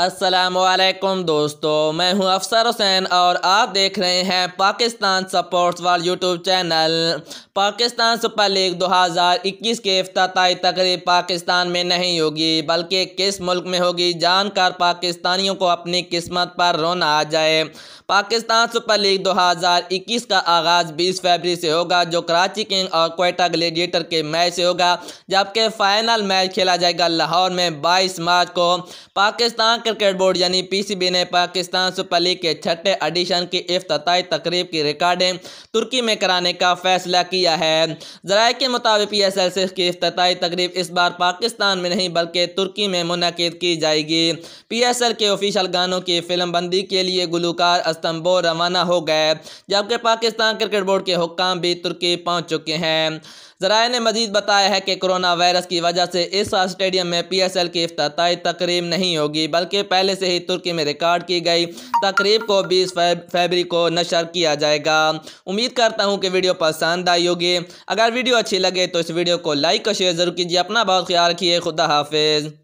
असलकम दोस्तों मैं हूं अफसर हुसैन और आप देख रहे हैं पाकिस्तान सपोर्ट्स वाल YouTube channel Pakistan super league 2021 के अफ्ताही तकरीब पाकिस्तान में नहीं होगी बल्कि किस मुल्क में होगी जानकर पाकिस्तानियों को अपनी किस्मत पर रोना आ जाए पाकिस्तान सुपर लीग 2021 का आगाज़ 20 फरवरी से होगा जो कराची किंग और कोयटा ग्लेडिएटर के मैच से होगा जबकि फ़ाइनल मैच खेला जाएगा लाहौर में बाईस मार्च को पाकिस्तान के क्रिकेट बोर्ड यानी पीसीबी ने पाकिस्तान सुपर लीग के छठे एडिशन की अफ्ताही तकरीब की रिकॉर्डिंग तुर्की में कराने का फैसला किया है जराये के मुताबिक पी एस एल की अफ्ताही तकरीब इस बार पाकिस्तान में नहीं बल्कि तुर्की में मुनद की जाएगी पी एस एल के ऑफिशियल गानों की फिल्मबंदी के लिए गुलकार अस्तंबोल रवाना हो गए जबकि पाकिस्तान क्रिकेट बोर्ड के हुक्म भी तुर्की पहुँच चुके हैं जराये ने मजीद बताया है कि कोरोना वायरस की वजह से इस स्टेडियम में पी एस एल की अफ्ताही तकरीब नहीं होगी बल्कि के पहले से ही तुर्की में रिकॉर्ड की गई तकरीब को बीस फरवरी को नशर किया जाएगा उम्मीद करता हूँ कि वीडियो पसंद आई होगी अगर वीडियो अच्छी लगे तो इस वीडियो को लाइक और शेयर ज़रूर कीजिए अपना बहुत ख्याल रखिए खुदा हाफिज़